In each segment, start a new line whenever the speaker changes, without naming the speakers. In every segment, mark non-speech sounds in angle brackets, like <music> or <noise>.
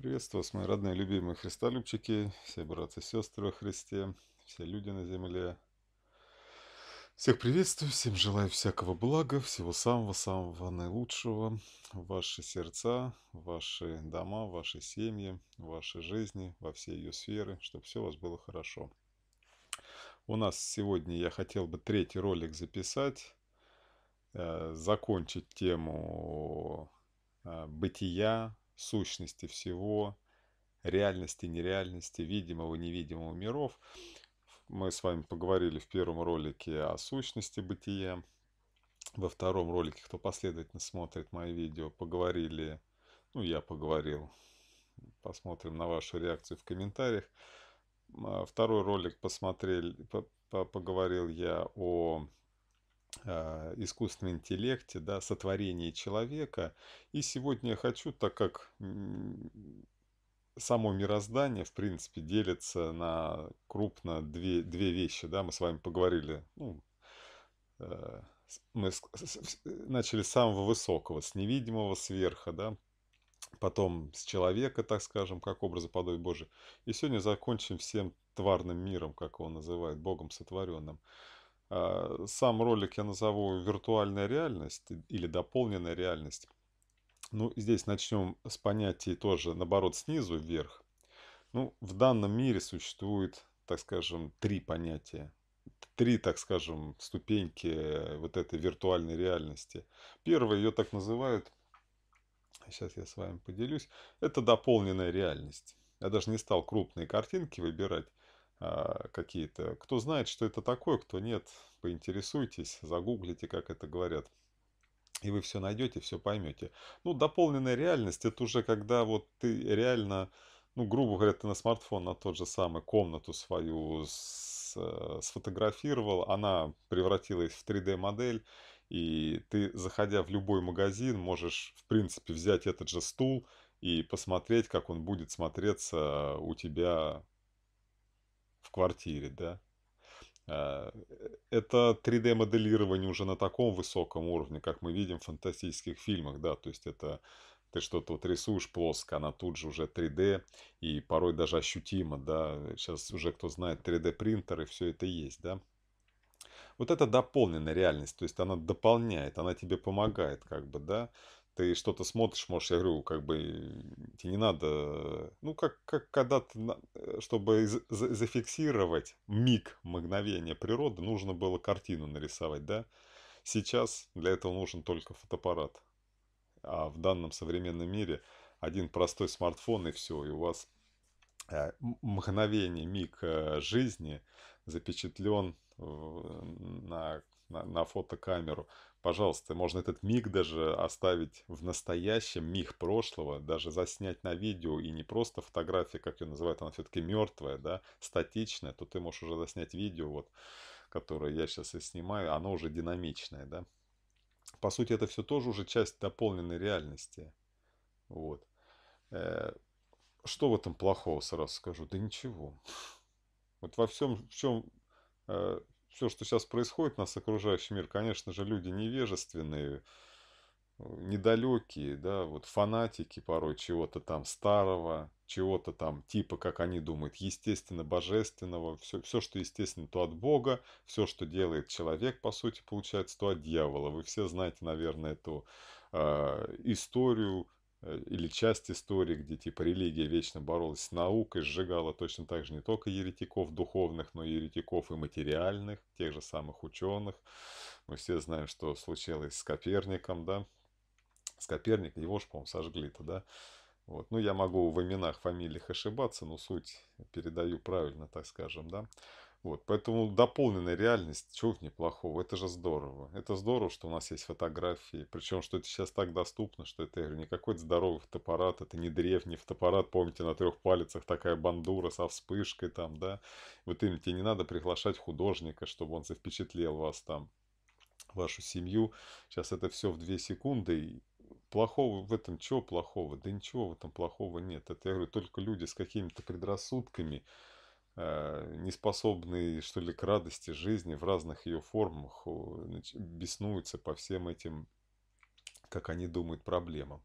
Приветствую вас, мои родные любимые христолюбчики, все братья и сестры во Христе, все люди на земле. Всех приветствую, всем желаю всякого блага, всего самого-самого наилучшего. Ваши сердца, ваши дома, ваши семьи, вашей жизни, во все ее сферы, чтобы все у вас было хорошо. У нас сегодня я хотел бы третий ролик записать, э, закончить тему э, бытия, сущности всего, реальности, нереальности, видимого, невидимого миров. Мы с вами поговорили в первом ролике о сущности бытия. Во втором ролике, кто последовательно смотрит мои видео, поговорили, ну я поговорил, посмотрим на вашу реакцию в комментариях. А, второй ролик посмотрели, по, по, поговорил я о а, искусственном интеллекте, да, сотворении человека. И сегодня я хочу, так как само мироздание, в принципе, делится на крупно две, две вещи, да, мы с вами поговорили, ну, э, мы начали с самого высокого, с невидимого сверха, да, потом с человека, так скажем, как образа подобия Божий. И сегодня закончим всем тварным миром, как его называют, Богом сотворенным. А, сам ролик я назову «Виртуальная реальность» или «Дополненная реальность». Ну, здесь начнем с понятий тоже, наоборот, снизу вверх. Ну, в данном мире существует, так скажем, три понятия. Три, так скажем, ступеньки вот этой виртуальной реальности. Первое, ее так называют, сейчас я с вами поделюсь, это дополненная реальность. Я даже не стал крупные картинки выбирать. А, какие-то. Кто знает, что это такое, кто нет, поинтересуйтесь, загуглите, как это говорят. И вы все найдете, все поймете. Ну, дополненная реальность, это уже когда вот ты реально, ну, грубо говоря, ты на смартфон, на тот же самый, комнату свою с, э, сфотографировал, она превратилась в 3D-модель, и ты, заходя в любой магазин, можешь, в принципе, взять этот же стул и посмотреть, как он будет смотреться у тебя в квартире, да. А, это 3D-моделирование уже на таком высоком уровне, как мы видим в фантастических фильмах, да, то есть это ты что-то вот рисуешь плоско, она тут же уже 3D, и порой даже ощутимо, да, сейчас уже кто знает 3D-принтеры, все это есть, да. Вот это дополненная реальность, то есть она дополняет, она тебе помогает, как бы, да, ты что-то смотришь, можешь, я говорю, как бы тебе не надо, ну, как, как когда то э, чтобы за зафиксировать миг, мгновение природы, нужно было картину нарисовать, да? Сейчас для этого нужен только фотоаппарат. А в данном современном мире один простой смартфон и все, и у вас э, мгновение, миг э, жизни запечатлен на, на, на фотокамеру пожалуйста, можно этот миг даже оставить в настоящем, миг прошлого, даже заснять на видео и не просто фотография, как ее называют, она все-таки мертвая, да, статичная, то ты можешь уже заснять видео, вот, которое я сейчас и снимаю, оно уже динамичное, да. По сути, это все тоже уже часть дополненной реальности, вот. Э, что в этом плохого, сразу скажу? Да ничего. Вот во всем, в чем э, все, что сейчас происходит, нас окружающий мир, конечно же, люди невежественные, э, недалекие, да, вот фанатики порой чего-то там старого, чего-то там типа, как они думают, естественно, божественного, все, все, что естественно, то от Бога, все, что делает человек, по сути, получается, то от дьявола. Вы все знаете, наверное, эту э, историю Э, или часть истории, где типа религия вечно боролась с наукой, сжигала точно так же не только еретиков духовных, но и еретиков и материальных, тех же самых ученых. Мы все знаем, что случилось с Коперником, да. С Коперником его же, по-моему, сожгли-то, да. Вот. Ну, я могу в именах, фамилиях ошибаться, но суть передаю правильно, так скажем, да. Вот, поэтому дополненная реальность, чего плохого, это же здорово. Это здорово, что у нас есть фотографии, причем, что это сейчас так доступно, что это, я говорю, не какой-то здоровый фотоаппарат, это не древний фотоаппарат, помните, на трех пальцах такая бандура со вспышкой там, да. Вот им тебе не надо приглашать художника, чтобы он впечатлил вас там, вашу семью. Сейчас это все в две секунды, и плохого в этом, чего плохого? Да ничего в этом плохого нет. Это, я говорю, только люди с какими-то предрассудками, а, неспособные что ли, к радости жизни в разных ее формах, беснуются по всем этим, как они думают, проблемам.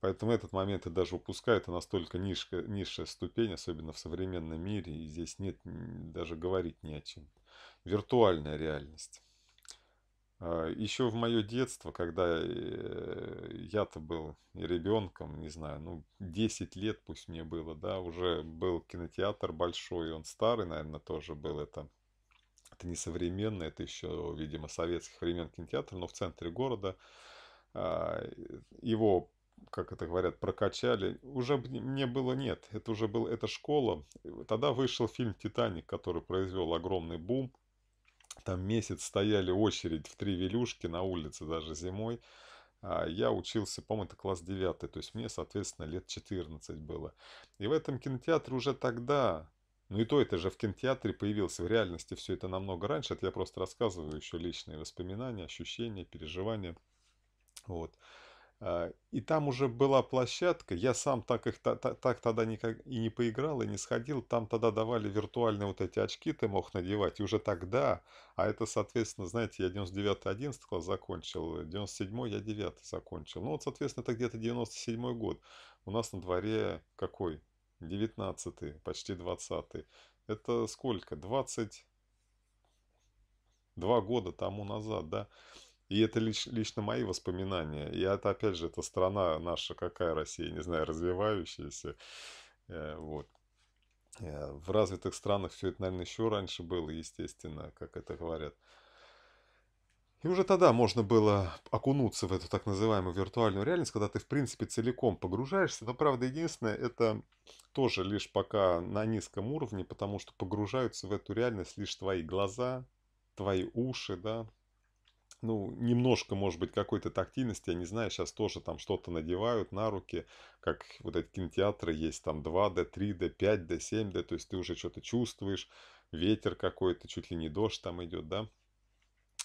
Поэтому этот момент и даже упускает, это настолько низкая, низшая ступень, особенно в современном мире, и здесь нет даже говорить не о чем. Виртуальная реальность. А, еще в мое детство, когда э, я-то был ребенком, не знаю, ну 10 лет пусть мне было, да, уже был кинотеатр большой, он старый, наверное, тоже был это. Это не современный, это еще, видимо, советских времен кинотеатр, но в центре города а, его как это говорят, прокачали, уже мне было нет. Это уже была эта школа. Тогда вышел фильм «Титаник», который произвел огромный бум. Там месяц стояли очередь в три велюшки на улице даже зимой. А, я учился, по-моему, это класс 9, то есть мне, соответственно, лет 14 было. И в этом кинотеатре уже тогда, ну и то это же в кинотеатре появился, в реальности все это намного раньше, это я просто рассказываю еще личные воспоминания, ощущения, переживания. Вот. А, и там уже была площадка, я сам так их так тогда никак и не поиграл, и не сходил. Там тогда давали виртуальные вот эти очки, ты мог надевать. И уже тогда, а это, соответственно, знаете, я 99-11 класс закончил, 97-й я 9 закончил. Ну вот, соответственно, это где-то 97-й год. У нас на дворе какой? 19 почти 20 Это сколько? 20... Два года тому назад, да. И это лич, лично мои воспоминания. И это, опять же, это страна наша, какая Россия, не знаю, развивающаяся. Э, вот. Э, в развитых странах все это, наверное, еще раньше было, естественно, как это говорят. И уже тогда можно было окунуться в эту так называемую виртуальную реальность, когда ты, в принципе, целиком погружаешься. Но, правда, единственное, это тоже лишь пока на низком уровне, потому что погружаются в эту реальность лишь твои глаза, твои уши, да, ну, немножко, может быть, какой-то тактильности, я не знаю, сейчас тоже там что-то надевают на руки, как вот эти кинотеатры есть, там 2D, 3D, 5D, 7D, то есть ты уже что-то чувствуешь, ветер какой-то, чуть ли не дождь там идет, да,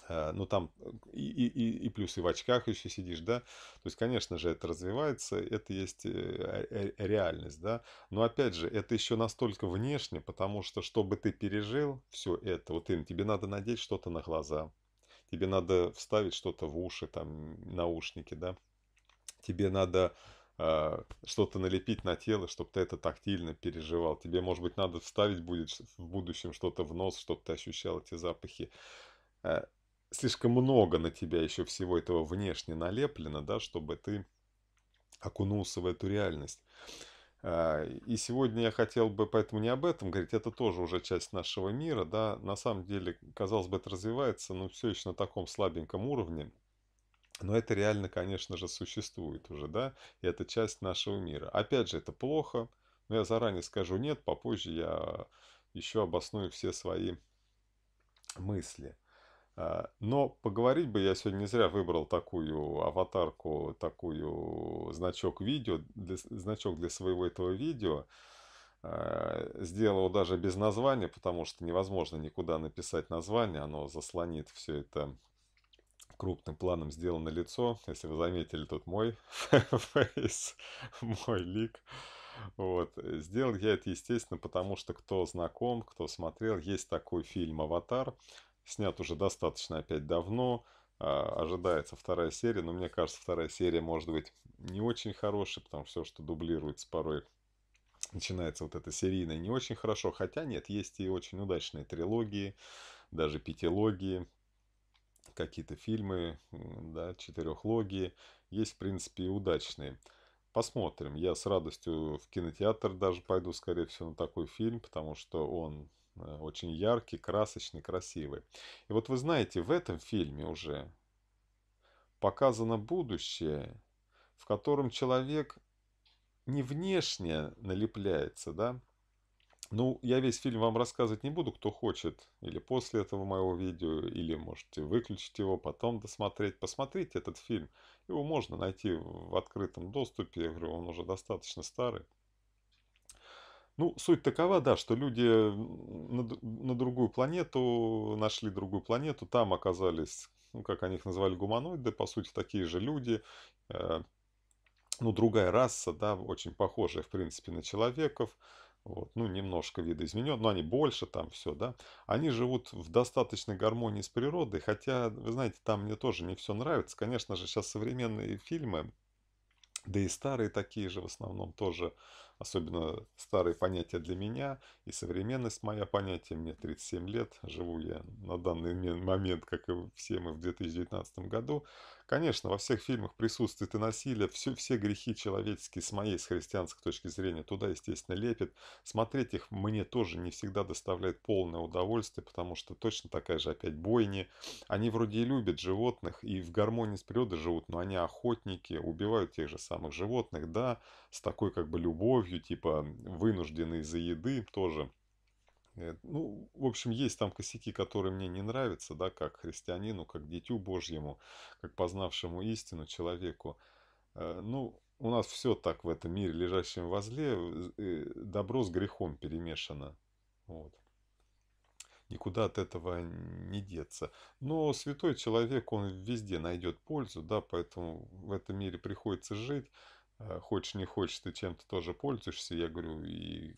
э, ну там э, и, и, и плюс и в очках еще сидишь, да, то есть, конечно же, это развивается, это есть э, реальность, да, но опять же, это еще настолько внешне, потому что, чтобы ты пережил все это, вот им тебе надо надеть что-то на глаза, тебе надо вставить что-то в уши, там, наушники, да, тебе надо э, что-то налепить на тело, чтобы ты это тактильно переживал. Тебе, может быть, надо вставить будет в будущем что-то в нос, чтобы ты ощущал эти запахи. Э, слишком много на тебя еще всего этого внешне налеплено, да, чтобы ты окунулся в эту реальность. А, и сегодня я хотел бы поэтому не об этом говорить, это тоже уже часть нашего мира, да, на самом деле, казалось бы, это развивается, но все еще на таком слабеньком уровне, но это реально, конечно же, существует уже, да, и это часть нашего мира. Опять же, это плохо, но я заранее скажу нет, попозже я еще обосную все свои мысли. А, но поговорить бы я сегодня не зря выбрал такую аватарку, такую значок видео, для, значок для своего этого видео. А, сделал даже без названия, потому что невозможно никуда написать название, оно заслонит все это крупным планом сделано лицо. Если вы заметили, тут мой <laughs> фейс, мой лик. Вот. Сделал я это, естественно, потому что кто знаком, кто смотрел, есть такой фильм «Аватар», снят уже достаточно опять давно. А, ожидается вторая серия, но мне кажется, вторая серия может быть не очень хорошей, потому что все, что дублируется порой, начинается вот эта серийная не очень хорошо. Хотя нет, есть и очень удачные трилогии, даже пятилогии, какие-то фильмы, да, четырехлогии. Есть, в принципе, и удачные. Посмотрим. Я с радостью в кинотеатр даже пойду, скорее всего, на такой фильм, потому что он Э, очень яркий, красочный, красивый. И вот вы знаете, в этом фильме уже показано будущее, в котором человек не внешне налепляется, да? Ну, я весь фильм вам рассказывать не буду, кто хочет, или после этого моего видео, или можете выключить его, потом досмотреть. Посмотрите этот фильм, его можно найти в открытом доступе, я говорю, он уже достаточно старый. Ну, суть такова, да, что люди на, на другую планету, нашли другую планету, там оказались, ну, как они их назвали, гуманоиды, по сути, такие же люди, э, ну, другая раса, да, очень похожая, в принципе, на человеков, вот, ну, немножко видоизменен, но они больше там все, да. Они живут в достаточной гармонии с природой, хотя, вы знаете, там мне тоже не все нравится. Конечно же, сейчас современные фильмы, да и старые такие же в основном тоже, особенно старые понятия для меня и современность моя понятие. Мне 37 лет, живу я на данный момент, как и все мы в 2019 году. Конечно, во всех фильмах присутствует и насилие, все, все грехи человеческие с моей, с христианской точки зрения, туда, естественно, лепит. Смотреть их мне тоже не всегда доставляет полное удовольствие, потому что точно такая же опять бойни. Они вроде и любят животных, и в гармонии с природой живут, но они охотники, убивают тех же самых животных, да, с такой как бы любовью, типа вынужденные за еды тоже Э, ну, в общем, есть там косяки, которые мне не нравятся, да, как христианину, как дитю Божьему, как познавшему истину человеку. Э, ну, у нас все так в этом мире, лежащем возле, э, добро с грехом перемешано. Вот. Никуда от этого не деться. Но святой человек, он везде найдет пользу, да, поэтому в этом мире приходится жить. Хочешь, не хочешь, ты чем-то тоже пользуешься, я говорю, и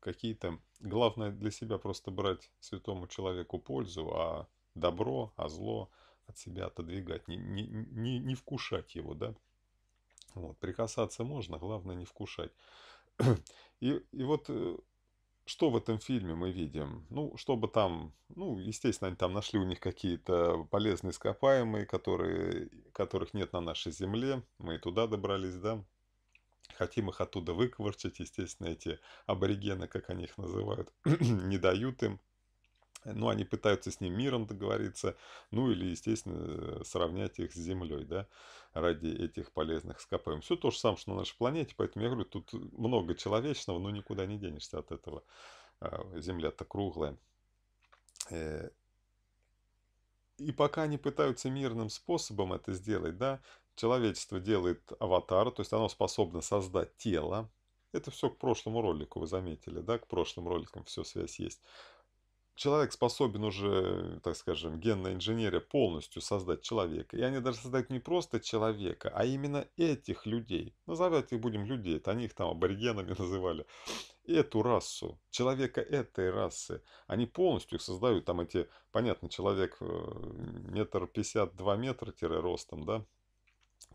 какие-то... Главное для себя просто брать святому человеку пользу, а добро, а зло от себя отодвигать, не, не, не, не вкушать его, да? Вот, прикасаться можно, главное не вкушать. <clears throat> И, и вот э, что в этом фильме мы видим? Ну, чтобы там, ну, естественно, они там нашли у них какие-то полезные ископаемые, которые, которых нет на нашей земле, мы и туда добрались, да, хотим их оттуда выкворчать, естественно, эти аборигены, как они их называют, <clears throat> не дают им. Ну, они пытаются с ним миром договориться, ну или, естественно, э, сравнять их с Землей, да, ради этих полезных ископаемых. Все то же самое, что на нашей планете, поэтому я говорю, тут много человечного, но никуда не денешься от этого. А, Земля-то круглая. Э, и пока они пытаются мирным способом это сделать, да, человечество делает аватар, то есть оно способно создать тело. Это все к прошлому ролику, вы заметили, да, к прошлым роликам все связь есть человек способен уже, так скажем, генная инженерия полностью создать человека. И они даже создают не просто человека, а именно этих людей. Назовет их будем людей, это они их там аборигенами <laughs> называли. Эту расу, человека этой расы. Они полностью их создают. Там эти, понятно, человек э, метр пятьдесят, два метра тире ростом, да,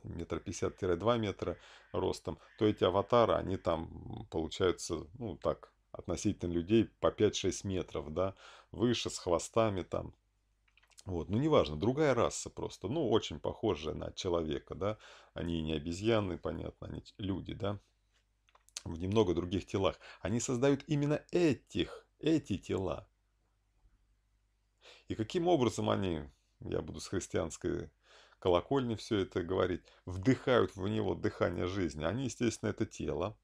метр пятьдесят-два метра ростом, то эти аватары, они там получаются, ну так, относительно людей по 5-6 метров, да, выше, с хвостами там. Вот, ну неважно, другая раса просто, ну очень похожая на человека, да, они не обезьяны, понятно, они люди, да, в немного других телах. Они создают именно этих, эти тела. И каким образом они, я буду с христианской колокольни все это говорить, вдыхают в него дыхание жизни? Они, естественно, это тело,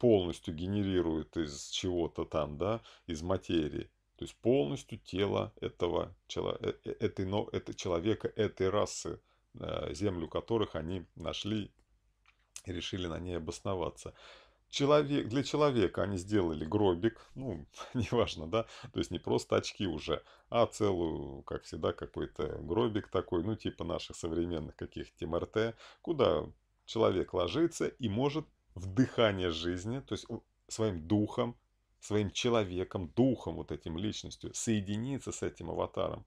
полностью генерирует из чего-то там, да, из материи. То есть полностью тело этого, э, э, этой, но, этого человека, этой расы, э, землю которых они нашли и решили на ней обосноваться. Человек, для человека они сделали гробик, ну, <laughs> неважно, да, то есть не просто очки уже, а целую, как всегда, какой-то гробик такой, ну, типа наших современных каких-то МРТ, куда человек ложится и может вдыхание жизни, то есть своим духом, своим человеком, духом, вот этим личностью, соединиться с этим аватаром.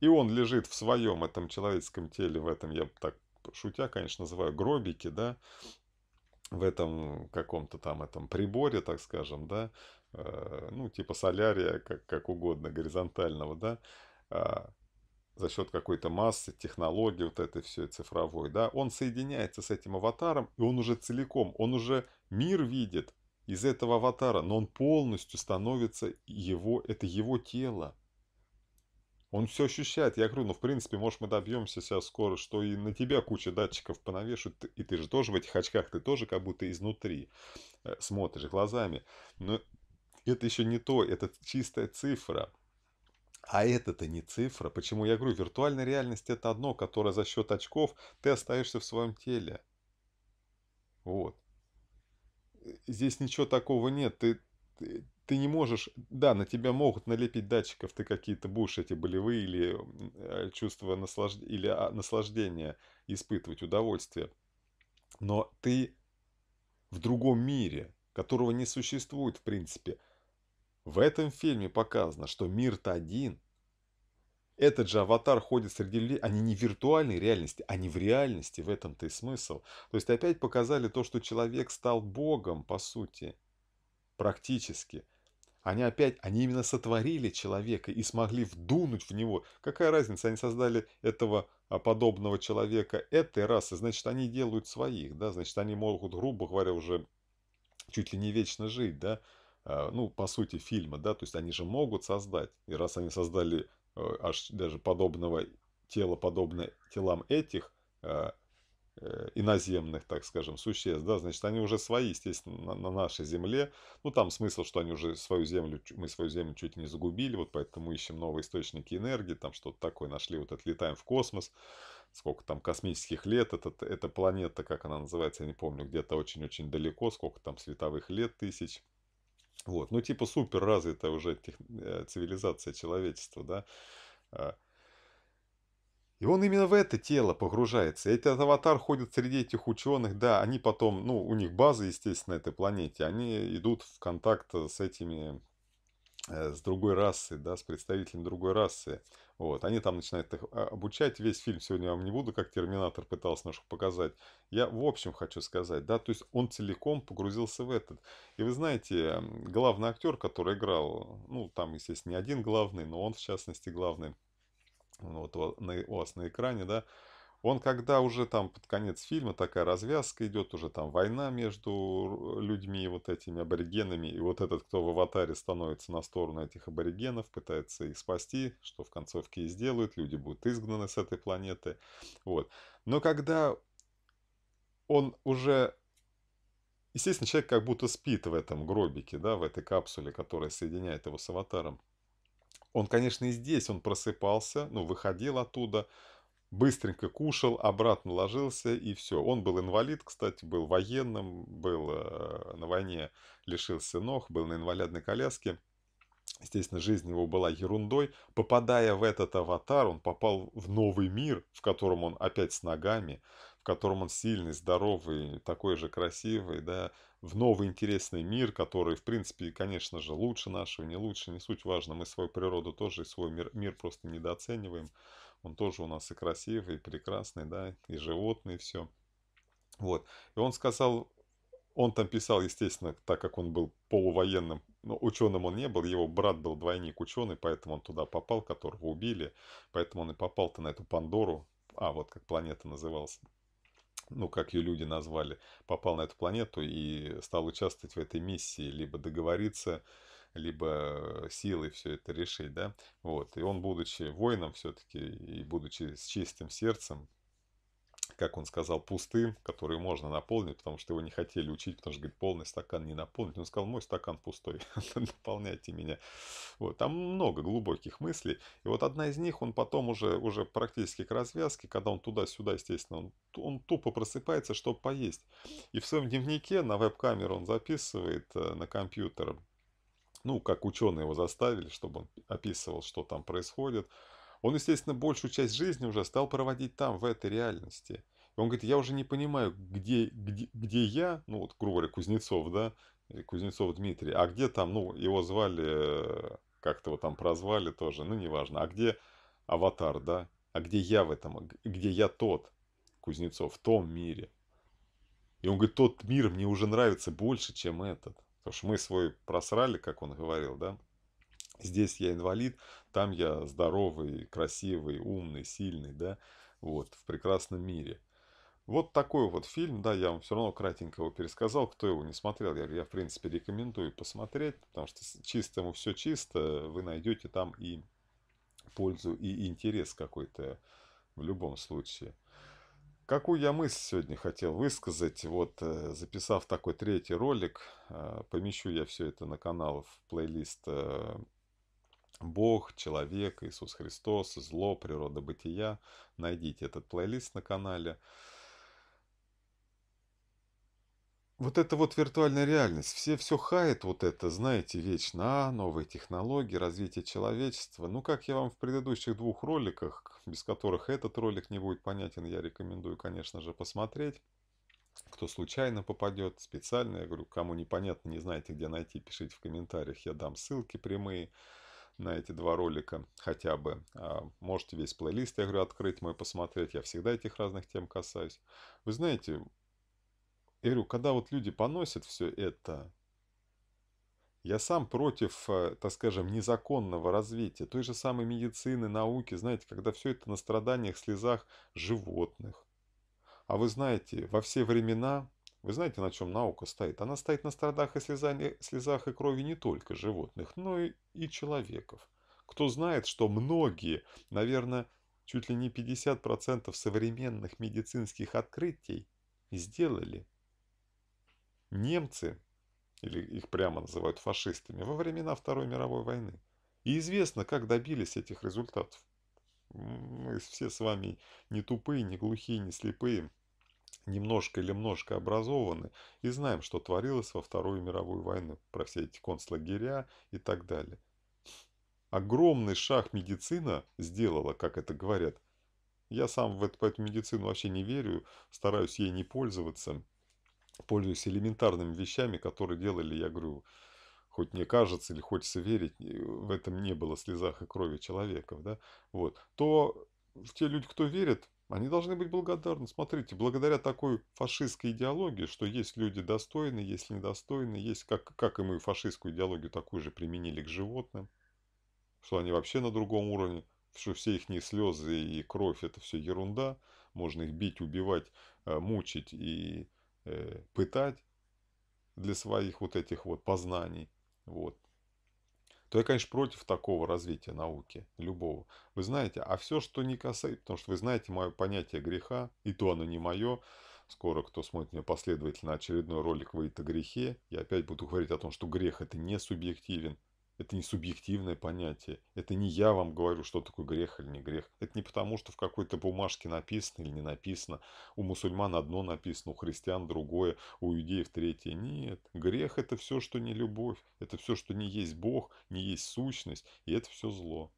И он лежит в своем этом человеческом теле, в этом, я так шутя, конечно, называю гробики, да, в этом каком-то там этом приборе, так скажем, да, э, ну, типа солярия, как, как угодно, горизонтального, да, а, за счет какой-то массы, технологии вот этой все цифровой, да, он соединяется с этим аватаром, и он уже целиком, он уже мир видит из этого аватара, но он полностью становится его, это его тело. Он все ощущает. Я говорю, ну, в принципе, может, мы добьемся сейчас скоро, что и на тебя куча датчиков понавешут и ты же тоже в этих очках, ты тоже как будто изнутри э, смотришь глазами. Но это еще не то, это чистая цифра. А это-то не цифра. Почему я говорю, виртуальная реальность это одно, которое за счет очков ты остаешься в своем теле. Вот. Э, здесь ничего такого нет. Ты, ты, ты не можешь... Да, на тебя могут налепить датчиков, ты какие-то будешь эти болевые или э, чувства наслажд... или а, наслаждения испытывать, удовольствие. Но ты в другом мире, которого не существует в принципе. В этом фильме показано, что мир-то один. Этот же аватар ходит среди людей, они не в виртуальной реальности, они а в реальности, в этом-то и смысл. То есть опять показали то, что человек стал богом, по сути, практически. Они опять, они именно сотворили человека и смогли вдунуть в него. Какая разница, они создали этого а, подобного человека этой расы, значит, они делают своих, да, значит, они могут, грубо говоря, уже чуть ли не вечно жить, да, а, ну, по сути, фильма, да, то есть они же могут создать. И раз они создали э, аж даже подобного тела, подобное телам этих а, э, иноземных, так скажем, существ, да, значит, они уже свои, естественно, на нашей земле. Ну, там смысл, что они уже свою землю, мы свою землю чуть не загубили, вот поэтому ищем новые источники энергии, там что-то такое нашли, вот отлетаем в космос, сколько там космических лет, этот, эта планета, как она называется, я не помню, где-то очень-очень далеко, сколько там световых лет тысяч, вот, ну типа супер развитая уже тех... Э, цивилизация человечества, да. А. И он именно в это тело погружается. эти аватар ходят среди этих ученых, да, они потом, ну, у них базы, естественно, на этой планете, они идут в контакт э, с этими Э, с другой расы, да, с представителем другой расы. Вот, они там начинают их а, обучать. Весь фильм сегодня я вам не буду, как Терминатор пытался наших показать. Я в общем хочу сказать, да, то есть он целиком погрузился в этот. И вы знаете, главный актер, который играл, ну, там, естественно, не один главный, но он, в частности, главный, вот у вас на экране, да, он когда уже там под конец фильма такая развязка идет, уже там война между людьми, вот этими аборигенами, и вот этот, кто в аватаре становится на сторону этих аборигенов, пытается их спасти, что в концовке и сделают, люди будут изгнаны с этой планеты. Вот. Но когда он уже Естественно, человек как будто спит в этом гробике, да, в этой капсуле, которая соединяет его с аватаром. Он, конечно, и здесь, он просыпался, ну, выходил оттуда, быстренько кушал, обратно ложился и все. Он был инвалид, кстати, был военным, был э, на войне, лишился ног, был на инвалидной коляске. Естественно, жизнь его была ерундой. Попадая в этот аватар, он попал в новый мир, в котором он опять с ногами, в котором он сильный, здоровый, такой же красивый, да, в новый интересный мир, который, в принципе, конечно же, лучше нашего, не лучше, не суть важно. Мы свою природу тоже и свой мир, мир просто недооцениваем. Он тоже у нас и красивый, и прекрасный, да, и животный, и все. Вот. И он сказал, он там писал, естественно, так как он был полувоенным, но ну, ученым он не был, его брат был двойник ученый, поэтому он туда попал, которого убили, поэтому он и попал-то на эту Пандору, а вот как планета называлась, ну, как ее люди назвали, попал на эту планету и стал участвовать в этой миссии, либо договориться либо э, силой все это решить, да, вот, и он, будучи воином все-таки, и будучи с чистым сердцем, как он сказал, пустым, который можно наполнить, потому что его не хотели учить, потому что, говорит, полный стакан не наполнить. Он сказал, мой стакан пустой, <laughs> наполняйте меня. Вот. Там много глубоких мыслей. И вот одна из них, он потом уже, уже практически к развязке, когда он туда-сюда, естественно, он, он тупо просыпается, чтобы поесть. И в своем дневнике на веб-камеру он записывает э, на компьютер ну, как ученые его заставили, чтобы он описывал, что там происходит, он, естественно, большую часть жизни уже стал проводить там, в этой реальности. И он говорит, я уже не понимаю, где, где, где я, ну, вот, грубо говоря, Кузнецов, да, э, Кузнецов Дмитрий, а где там, ну, его звали, э, как-то его там прозвали тоже, ну, неважно, а где аватар, да, а где я в этом, где я тот, Кузнецов, в том мире. И он говорит, тот мир мне уже нравится больше, чем этот. Потому что мы свой просрали, как он говорил, да? Здесь я инвалид, там я здоровый, красивый, умный, сильный, да? Вот, в прекрасном мире. Вот такой вот фильм, да, я вам все равно кратенько его пересказал, кто его не смотрел, я, я в принципе рекомендую посмотреть, потому что чисто ему все чисто, вы найдете там и пользу, и интерес какой-то в любом случае. Какую я мысль сегодня хотел высказать, вот э, записав такой третий ролик, э, помещу я все это на канал в плейлист э, Бог, человек, Иисус Христос, зло, природа бытия. Найдите этот плейлист на канале. Вот это вот виртуальная реальность. Все все хает вот это, знаете, вечно. А, новые технологии, развитие человечества. Ну, как я вам в предыдущих двух роликах без которых этот ролик не будет понятен, я рекомендую, конечно же, посмотреть. Кто случайно попадет, специально, я говорю, кому непонятно, не знаете, где найти, пишите в комментариях, я дам ссылки прямые на эти два ролика хотя бы. А, можете весь плейлист, я говорю, открыть мой, посмотреть. Я всегда этих разных тем касаюсь. Вы знаете, я говорю, когда вот люди поносят все это, я сам против, э, так скажем, незаконного развития той же самой медицины, науки, знаете, когда все это на страданиях, слезах животных. А вы знаете, во все времена, вы знаете, на чем наука стоит? Она стоит на страдах и слезах, э, слезах и крови не только животных, но и, и человеков. Кто знает, что многие, наверное, чуть ли не 50% современных медицинских открытий сделали немцы или их прямо называют фашистами, во времена Второй мировой войны. И известно, как добились этих результатов. Мы все с вами не тупые, не глухие, не слепые, немножко или множко образованы и знаем, что творилось во Вторую мировую войну, про все эти концлагеря и так далее. Огромный шаг медицина сделала, как это говорят. Я сам в эту, в эту медицину вообще не верю, стараюсь ей не пользоваться, пользуюсь элементарными вещами, которые делали, я говорю, хоть мне кажется или хочется верить, в этом не было слезах и крови человеков, да, вот, то те люди, кто верит, они должны быть благодарны. Смотрите, благодаря такой фашистской идеологии, что есть люди достойные, есть недостойные, есть, как, как и мы фашистскую идеологию такую же применили к животным, что они вообще на другом уровне, что все их не слезы и кровь это все ерунда, можно их бить, убивать, э, мучить и Э, пытать для своих вот этих вот познаний, вот, то я, конечно, против такого развития науки, любого. Вы знаете, а все, что не касается, потому что вы знаете мое понятие греха, и то оно не мое, скоро, кто смотрит меня последовательно, очередной ролик выйдет о грехе, я опять буду говорить о том, что грех это не субъективен, это не субъективное понятие. Это не я вам говорю, что такое грех или не грех. Это не потому, что в какой-то бумажке написано или не написано. У мусульман одно написано, у христиан другое, у иудеев третье. Нет. Грех – это все, что не любовь. Это все, что не есть Бог, не есть сущность. И это все зло.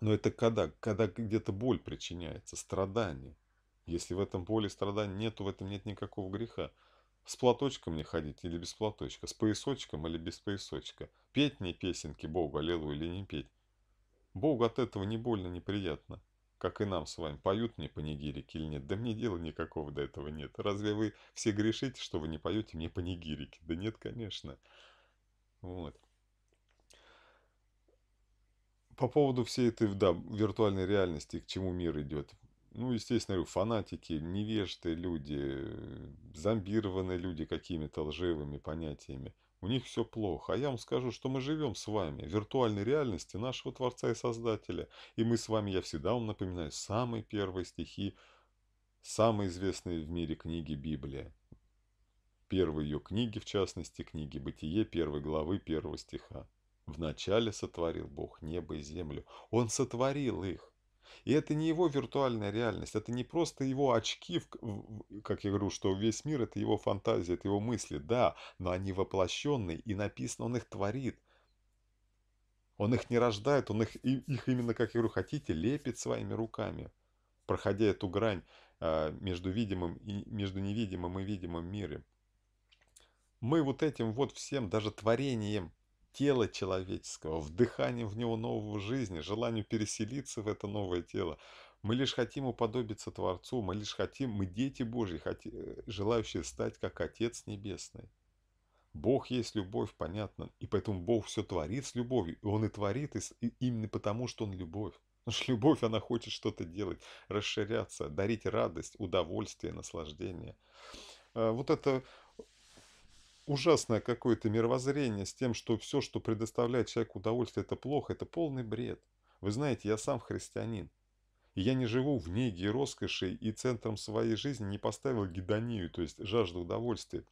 Но это когда? Когда где-то боль причиняется, страдание. Если в этом боли, страдания нету, в этом нет никакого греха. С платочком не ходить или без платочка? С поясочком или без поясочка? Петь мне песенки Богу, аллилу или не петь? Богу от этого не больно, неприятно. Как и нам с вами, поют мне панигирики или нет? Да мне дела никакого до этого нет. Разве вы все грешите, что вы не поете мне панигирики? Да нет, конечно. Вот. По поводу всей этой да, виртуальной реальности, к чему мир идет ну, естественно, фанатики, невежды люди, зомбированные люди какими-то лживыми понятиями. У них все плохо. А я вам скажу, что мы живем с вами в виртуальной реальности нашего Творца и Создателя. И мы с вами, я всегда вам напоминаю, самые первые стихи, самые известные в мире книги Библии Первые ее книги, в частности, книги Бытие, первой главы, первого стиха. «Вначале сотворил Бог небо и землю». Он сотворил их. И это не его виртуальная реальность, это не просто его очки, в как я говорю, что весь мир это его фантазия, это его мысли, да, но они воплощенные, и написано, он их творит. Он их не рождает, он их, их именно, как я говорю, хотите, лепит своими руками, проходя эту грань а, между, видимым и, между невидимым и видимым миром. Мы вот этим вот всем, даже творением, тело человеческого, вдыханием в него нового жизни, желанию переселиться в это новое тело. Мы лишь хотим уподобиться Творцу, мы лишь хотим, мы дети Божьи, хоти, э, желающие стать как Отец Небесный. Бог есть любовь, понятно, и поэтому Бог все творит с любовью, и Он и творит и, и именно потому, что Он любовь. Потому что любовь, она хочет что-то делать, расширяться, дарить радость, удовольствие, наслаждение. Э, вот это ужасное какое-то мировоззрение с тем, что все, что предоставляет человеку удовольствие, это плохо, это полный бред. Вы знаете, я сам христианин. И я не живу в неге роскоши, и центром своей жизни не поставил гедонию, то есть жажду удовольствия.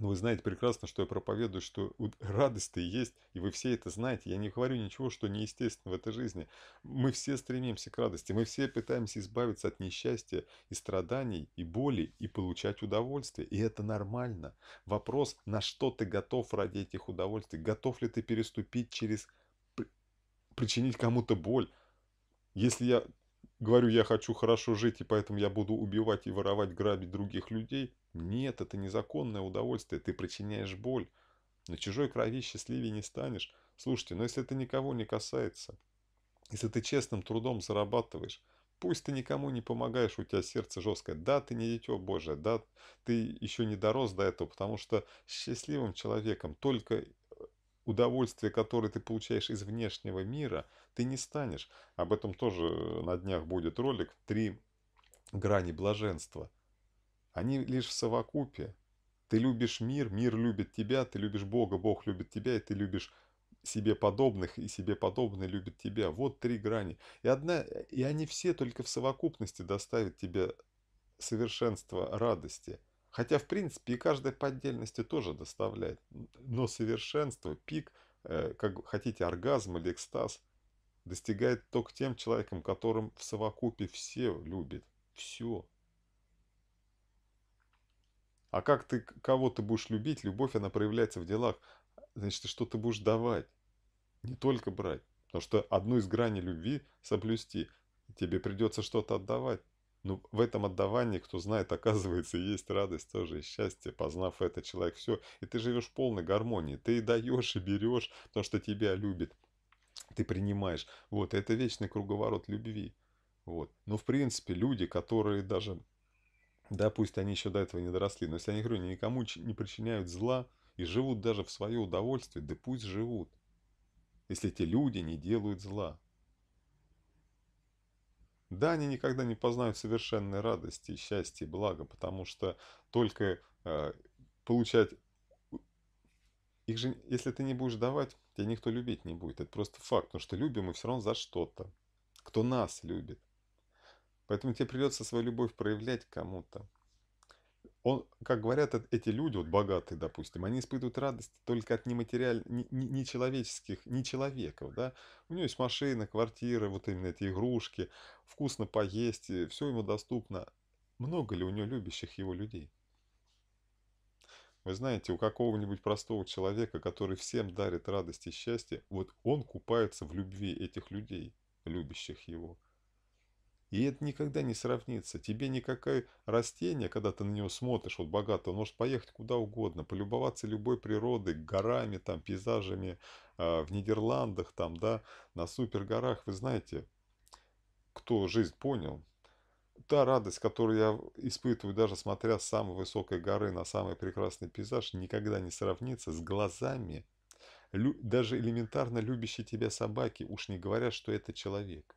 Но ну, вы знаете прекрасно, что я проповедую, что радость-то есть, и вы все это знаете. Я не говорю ничего, что неестественно в этой жизни. Мы все стремимся к радости, мы все пытаемся избавиться от несчастья и страданий, и боли, и получать удовольствие. И это нормально. Вопрос, на что ты готов ради этих удовольствий? Готов ли ты переступить через... причинить кому-то боль? Если я говорю, я хочу хорошо жить, и поэтому я буду убивать и воровать, грабить других людей. Нет, это незаконное удовольствие, ты причиняешь боль. На чужой крови счастливее не станешь. Слушайте, но если это никого не касается, если ты честным трудом зарабатываешь, пусть ты никому не помогаешь, у тебя сердце жесткое. Да, ты не дитё Божие, да, ты еще не дорос до этого, потому что счастливым человеком только удовольствие, которое ты получаешь из внешнего мира, ты не станешь. Об этом тоже на днях будет ролик «Три грани блаженства». Они лишь в совокупе. Ты любишь мир, мир любит тебя, ты любишь Бога, Бог любит тебя, и ты любишь себе подобных, и себе подобные любят тебя. Вот три грани. И, одна, и они все только в совокупности доставят тебе совершенство радости – Хотя, в принципе, и каждая по отдельности тоже доставляет. Но совершенство, пик, э, как хотите, оргазм или экстаз, достигает только тем человеком, которым в совокупе все любят. Все. А как ты кого ты будешь любить, любовь, она проявляется в делах. Значит, ты что-то будешь давать, не только брать. Потому что одну из граней любви соблюсти, тебе придется что-то отдавать. Но ну, в этом отдавании, кто знает, <laughs> оказывается, есть радость тоже и счастье, познав это, человек все. И ты живешь в полной гармонии. Ты и даешь, и берешь, потому что тебя любит. Ты принимаешь. Вот, это вечный круговорот любви. Вот. Но, ну, в принципе, люди, которые даже, да, пусть они еще до этого не доросли, но если они, говорю, никому не причиняют зла и живут даже в свое удовольствие, да пусть живут. Если эти люди не делают зла. Да, они никогда не познают совершенной радости, счастья и блага, потому что только э, получать... Их же, если ты не будешь давать, тебя никто любить не будет. Это просто факт, потому что любим мы все равно за что-то. Кто нас любит. Поэтому тебе придется свою любовь проявлять кому-то он, как говорят эти люди, вот богатые, допустим, они испытывают радость только от нематериальных, нечеловеческих, не, не человеков, да. У него есть машина, квартира, вот именно эти игрушки, вкусно поесть, все ему доступно. Много ли у него любящих его людей? Вы знаете, у какого-нибудь простого человека, который всем дарит радость и счастье, вот он купается в любви этих людей, любящих его. И это никогда не сравнится. Тебе никакое растение, когда ты на него смотришь, вот богато, он может поехать куда угодно, полюбоваться любой природой, горами, там, пейзажами э, в Нидерландах, там, да, на супергорах. Вы знаете, кто жизнь понял, та радость, которую я испытываю, даже смотря с самой высокой горы на самый прекрасный пейзаж, никогда не сравнится с глазами, лю даже элементарно любящей тебя собаки, уж не говоря, что это человек.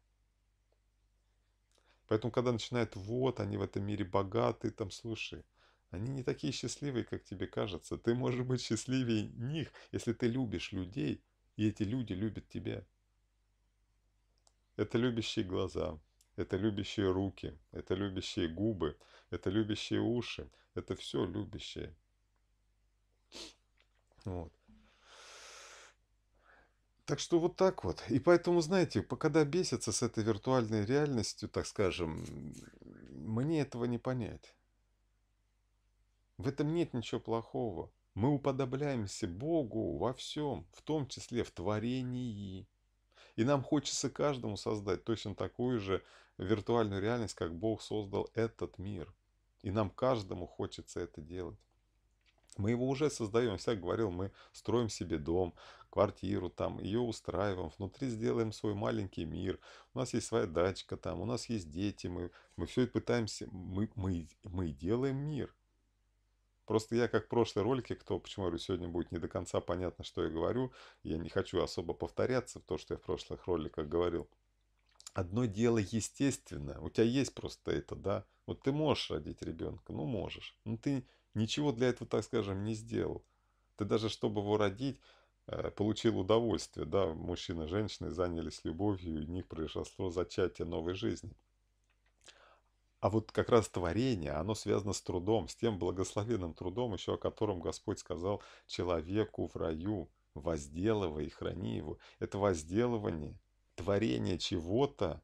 Поэтому, когда начинают, вот, они в этом мире богаты, там, слушай, они не такие счастливые, как тебе кажется. Ты можешь быть счастливее них, если ты любишь людей, и эти люди любят тебя. Это любящие глаза, это любящие руки, это любящие губы, это любящие уши, это все любящие. Вот. Так что вот так вот. И поэтому, знаете, когда бесится с этой виртуальной реальностью, так скажем, мне этого не понять. В этом нет ничего плохого. Мы уподобляемся Богу во всем, в том числе в творении. И нам хочется каждому создать точно такую же виртуальную реальность, как Бог создал этот мир. И нам каждому хочется это делать. Мы его уже создаем, всяк говорил, мы строим себе дом, квартиру там, ее устраиваем, внутри сделаем свой маленький мир, у нас есть своя дачка там, у нас есть дети, мы, мы все это пытаемся, мы, мы, мы делаем мир. Просто я как в прошлой ролике, кто, почему я говорю, сегодня будет не до конца понятно, что я говорю, я не хочу особо повторяться в то, что я в прошлых роликах говорил. Одно дело естественно, у тебя есть просто это, да, вот ты можешь родить ребенка, ну можешь, но ты ничего для этого, так скажем, не сделал. Ты даже, чтобы его родить, э, получил удовольствие, да, мужчина и женщина занялись любовью, и у них произошло зачатие новой жизни. А вот как раз творение, оно связано с трудом, с тем благословенным трудом, еще о котором Господь сказал человеку в раю, возделывай и храни его. Это возделывание, творение чего-то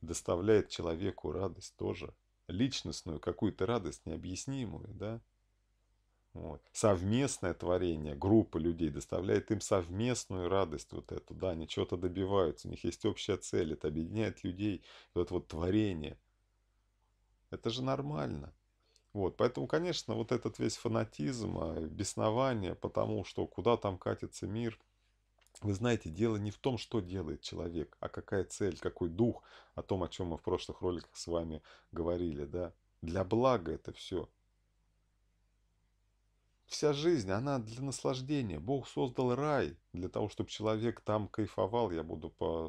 доставляет человеку радость тоже – личностную какую-то радость необъяснимую, да? Вот. Совместное творение группы людей доставляет им совместную радость вот эту, да, они чего-то добиваются, у них есть общая цель, это объединяет людей, вот вот творение. Это же нормально. Вот, поэтому, конечно, вот этот весь фанатизм, а, беснование, потому что куда там катится мир, вы знаете, дело не в том, что делает человек, а какая цель, какой дух, о том, о чем мы в прошлых роликах с вами говорили, да. Для блага это все. Вся жизнь, она для наслаждения. Бог создал рай для того, чтобы человек там кайфовал. Я буду по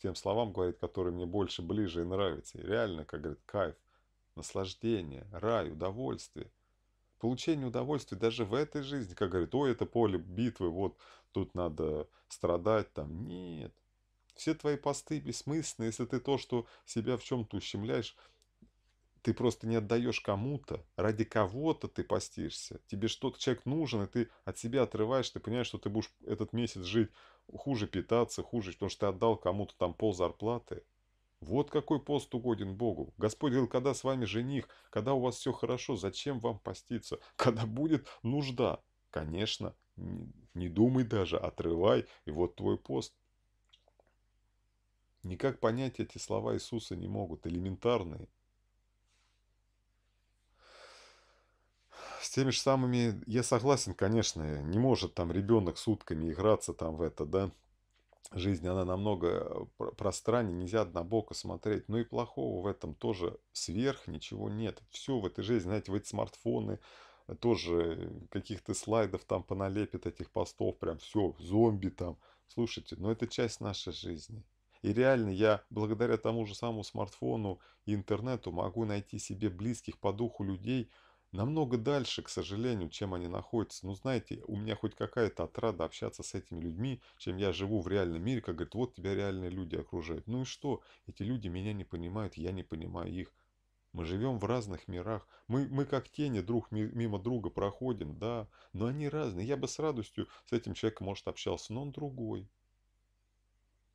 тем словам говорить, которые мне больше, ближе и нравятся. И реально, как говорит, кайф, наслаждение, рай, удовольствие получение удовольствия даже в этой жизни, как говорит, ой, это поле битвы, вот тут надо страдать, там нет. Все твои посты бессмысленны, если ты то, что себя в чем-то ущемляешь, ты просто не отдаешь кому-то, ради кого-то ты постишься. Тебе что-то человек нужен, и ты от себя отрываешь, ты понимаешь, что ты будешь этот месяц жить хуже питаться, хуже, потому что ты отдал кому-то там пол зарплаты. Вот какой пост угоден Богу. Господь говорил, когда с вами жених, когда у вас все хорошо, зачем вам поститься? <laughs> Когда будет нужда? Конечно, не думай даже, отрывай, и вот твой пост. Никак понять эти слова Иисуса не могут, элементарные. С теми же самыми, я согласен, конечно, не может там ребенок сутками играться там в это, да, жизни она намного э, пространнее, нельзя однобоко смотреть. Ну и плохого в этом тоже сверх ничего нет. Все в этой жизни, знаете, в эти смартфоны, э, тоже э, каких-то слайдов там поналепит этих постов, прям все, зомби там. Слушайте, но ну это часть нашей жизни. И реально я благодаря тому же самому смартфону и интернету могу найти себе близких по духу людей – намного дальше, к сожалению, чем они находятся. Ну, знаете, у меня хоть какая-то отрада общаться с этими людьми, чем я живу в реальном мире, как говорят, вот тебя реальные люди окружают. Ну и что? Эти люди меня не понимают, я не понимаю их. Мы живем в разных мирах. Мы, мы как тени друг мимо друга проходим, да. Но они разные. Я бы с радостью с этим человеком, может, общался, но он другой.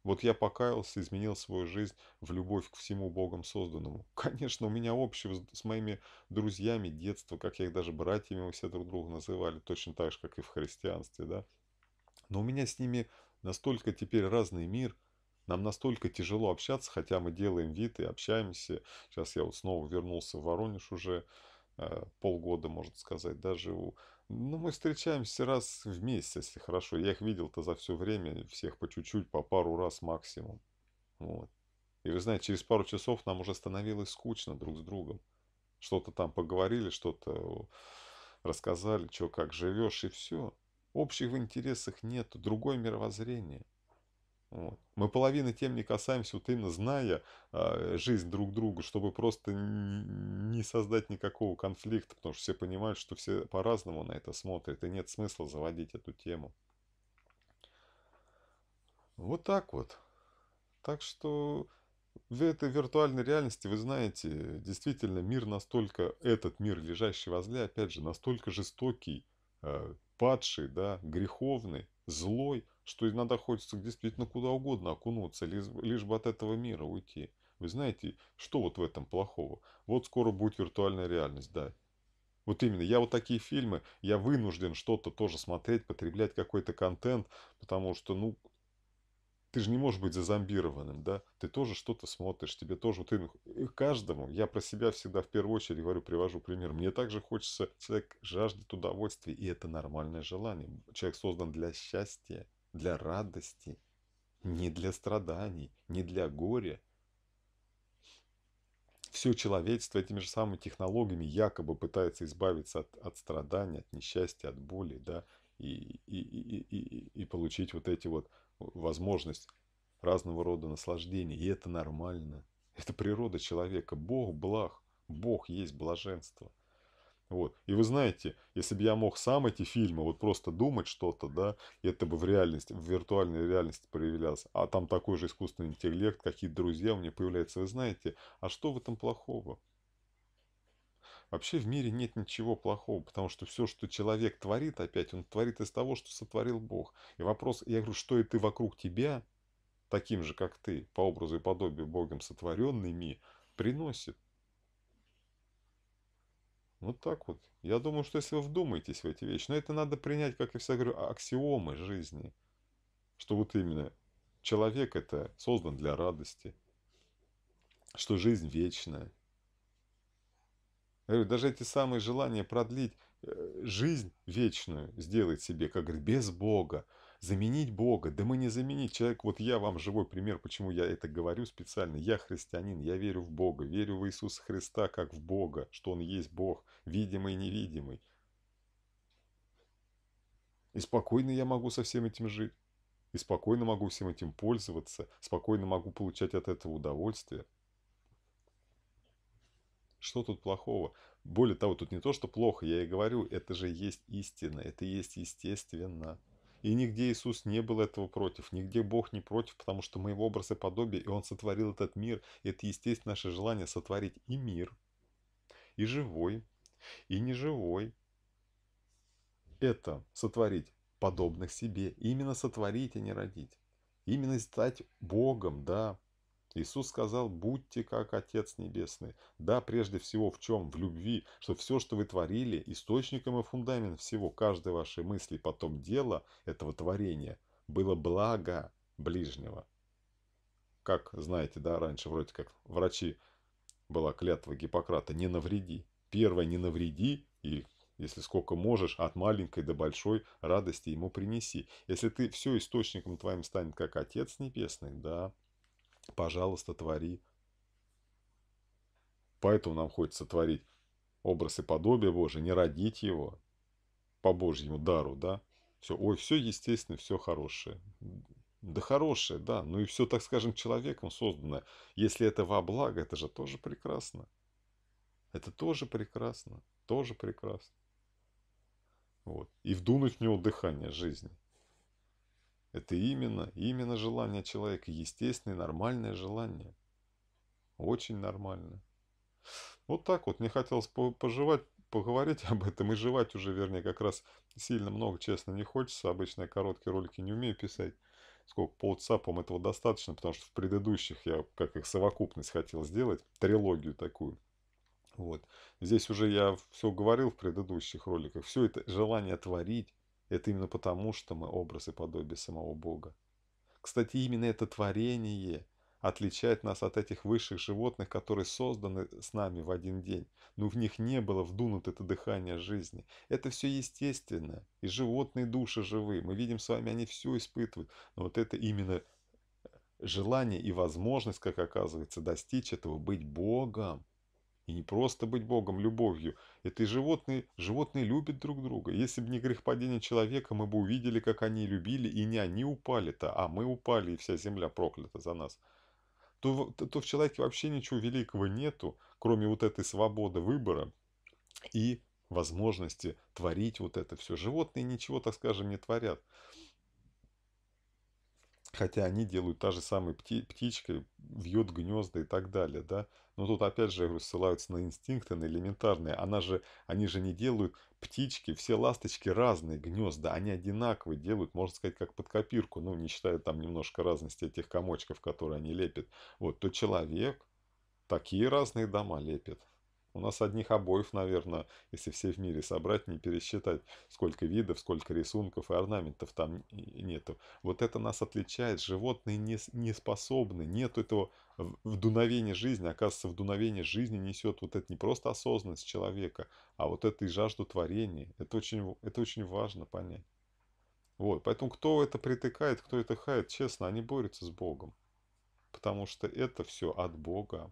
Вот я покаялся, изменил свою жизнь в любовь к всему Богом созданному. <laughs> Конечно, у меня общего с моими друзьями детства, как я их даже братьями мы все друг друга называли, точно так же, как и в христианстве, да. Но у меня с ними настолько теперь разный мир, нам настолько тяжело общаться, хотя мы делаем вид и общаемся. Сейчас я вот снова вернулся в Воронеж уже, Э, полгода, можно сказать, даже у... Ну, мы встречаемся раз в месяц, если хорошо. Я их видел-то за все время, всех по чуть-чуть, по пару раз максимум. Вот. И вы знаете, через пару часов нам уже становилось скучно друг с другом. Что-то там поговорили, что-то рассказали, что как живешь, и все. Общих в интересах нет, другое мировоззрение – вот. Мы половины тем не касаемся, вот именно зная э, жизнь друг друга, чтобы просто не создать никакого конфликта, потому что все понимают, что все по-разному на это смотрят, и нет смысла заводить эту тему. Вот так вот. Так что в этой виртуальной реальности, вы знаете, действительно мир настолько, этот мир, лежащий возле, опять же, настолько жестокий, э, падший, да, греховный, злой – что иногда хочется действительно куда угодно окунуться, лишь, лишь бы от этого мира уйти. Вы знаете, что вот в этом плохого? Вот скоро будет виртуальная реальность, да. Вот именно, я вот такие фильмы, я вынужден что-то тоже смотреть, потреблять какой-то контент, потому что, ну, ты же не можешь быть зазомбированным, да? Ты тоже что-то смотришь, тебе тоже... Ты, каждому, я про себя всегда в первую очередь говорю, привожу пример. Мне также хочется... Человек жаждет удовольствия, и это нормальное желание. Человек создан для счастья для радости, не для страданий, не для горя. Все человечество этими же самыми технологиями якобы пытается избавиться от, от страданий, от несчастья, от боли, да, и, и, и, и, и получить вот эти вот возможность разного рода наслаждений. И это нормально. Это природа человека. Бог благ. Бог есть блаженство. Вот. И вы знаете, если бы я мог сам эти фильмы вот просто думать что-то, да, это бы в реальности, в виртуальной реальности проявлялось. А там такой же искусственный интеллект, какие-то друзья у меня появляются. Вы знаете, а что в этом плохого? Вообще в мире нет ничего плохого, потому что все, что человек творит опять, он творит из того, что сотворил Бог. И вопрос, я говорю, что и ты вокруг тебя, таким же, как ты, по образу и подобию Богом сотворенными, приносит. Вот так вот. Я думаю, что если вы вдумаетесь в эти вещи, но это надо принять, как я всегда говорю, а, аксиомы жизни. Что вот именно человек это создан для радости. Что жизнь вечная. Я говорю, даже эти самые желания продлить э, жизнь вечную сделать себе, как говорит, без Бога. Заменить Бога, да мы не заменить. Человек, вот я вам живой пример, почему я это говорю специально. Я христианин, я верю в Бога, верю в Иисуса Христа как в Бога, что Он есть Бог, видимый и невидимый. И спокойно я могу со всем этим жить. И спокойно могу всем этим пользоваться, спокойно могу получать от этого удовольствие. Что тут плохого? Более того, тут не то, что плохо, я и говорю, это же есть истина, это есть естественно. И нигде Иисус не был этого против, нигде Бог не против, потому что мы его образ и подобие, и Он сотворил этот мир. И это, естественно, наше желание сотворить и мир, и живой, и неживой. Это сотворить подобных себе, именно сотворить, а не родить. Именно стать Богом, да, Иисус сказал, будьте как Отец Небесный. Да, прежде всего в чем? В любви, что все, что вы творили, источником и фундамент всего, каждой вашей мысли, потом дела этого творения, было благо ближнего. Как знаете, да, раньше вроде как врачи была клятва Гиппократа, не навреди. Первое, не навреди, и если сколько можешь, от маленькой до большой радости ему принеси. Если ты все источником твоим станет, как Отец Небесный, да, Пожалуйста, твори. Поэтому нам хочется творить образ и подобие Божие, не родить его по Божьему дару, да? Все, ой, все естественно, все хорошее. Да хорошее, да, ну и все, так скажем, человеком созданное. Если это во благо, это же тоже прекрасно. Это тоже прекрасно, тоже прекрасно. Вот. И вдунуть в него дыхание жизни – это именно, именно желание человека, естественное, нормальное желание. Очень нормально. Вот так вот, мне хотелось пожевать, поговорить <laughs> об этом и жевать уже, вернее, как раз сильно много, честно, не хочется. Обычно я короткие ролики не умею писать. Сколько, полчаса, по-моему, этого достаточно, потому что в предыдущих я, как их совокупность, хотел сделать, трилогию такую. Вот. Здесь уже я все говорил в предыдущих роликах. Все это желание творить, это именно потому, что мы образ и подобие самого Бога. Кстати, именно это творение отличает нас от этих высших животных, которые созданы с нами в один день. Но в них не было вдунуто это дыхание жизни. Это все естественно. И животные души живы. Мы видим с вами, они все испытывают. Но вот это именно желание и возможность, как оказывается, достичь этого, быть Богом, и не просто быть Богом любовью. Это и животные, животные любят друг друга. Если бы не грехопадение человека, мы бы увидели, как они любили, и не они упали-то, а мы упали, и вся земля проклята за нас. То, то, то в человеке вообще ничего великого нету, кроме вот этой свободы выбора и возможности творить вот это все. Животные ничего, так скажем, не творят. Хотя они делают та же самая пти птичка, вьет гнезда и так далее, да. Но тут опять же, я говорю, ссылаются на инстинкты, на элементарные. Она же, они же не делают птички, все ласточки разные гнезда, они одинаковые делают, можно сказать, как под копирку, ну, не считая там немножко разности этих комочков, которые они лепят. Вот, то человек такие разные дома лепит. У нас одних обоев, наверное, если все в мире собрать, не пересчитать, сколько видов, сколько рисунков и орнаментов там нету. Вот это нас отличает. Животные не, не способны, нет этого вдуновения жизни. Оказывается, вдуновение жизни несет вот это не просто осознанность человека, а вот это и жажду творения. Это очень, это очень важно понять. Вот, поэтому кто это притыкает, кто это хает, честно, они борются с Богом. Потому что это все от Бога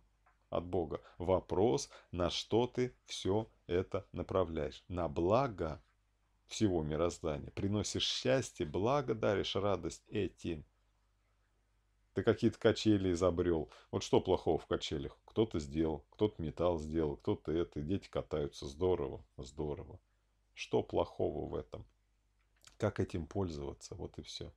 от Бога. Вопрос, на что ты все это направляешь. На благо всего мироздания. Приносишь счастье, благо даришь радость этим. Ты какие-то качели изобрел. Вот что плохого в качелях? Кто-то сделал, кто-то металл сделал, кто-то это. Дети катаются. Здорово, здорово. Что плохого в этом? Как этим пользоваться? Вот и все.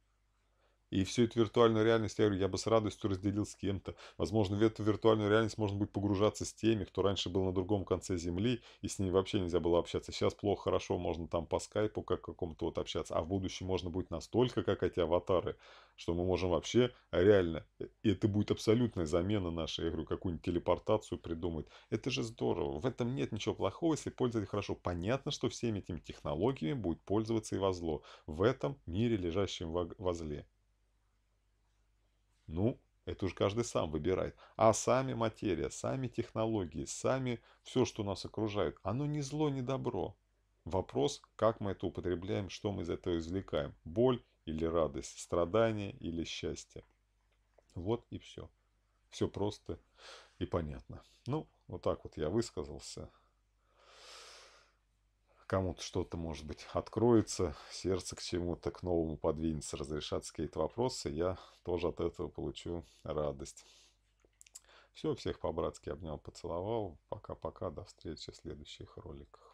И всю эту виртуальную реальность, я говорю, я бы с радостью разделил с кем-то. Возможно, в эту виртуальную реальность можно будет погружаться с теми, кто раньше был на другом конце Земли, и с ними вообще нельзя было общаться. Сейчас плохо, хорошо, можно там по скайпу как какому-то вот общаться, а в будущем можно будет настолько, как эти аватары, что мы можем вообще реально, и это будет абсолютная замена нашей, я говорю, какую-нибудь телепортацию придумать. Это же здорово, в этом нет ничего плохого, если пользоваться хорошо. Понятно, что всеми этими технологиями будет пользоваться и во зло, в этом мире, лежащем возле. Ну, это уже каждый сам выбирает. А сами материя, сами технологии, сами все, что нас окружает, оно не зло, не добро. Вопрос, как мы это употребляем, что мы из этого извлекаем. Боль или радость, страдание или счастье. Вот и все. Все просто и понятно. Ну, вот так вот я высказался кому-то что-то, может быть, откроется, сердце к чему-то, к новому подвинется, разрешатся какие-то вопросы, я тоже от этого получу радость. Все, всех по-братски обнял, поцеловал. Пока-пока, до встречи в следующих роликах.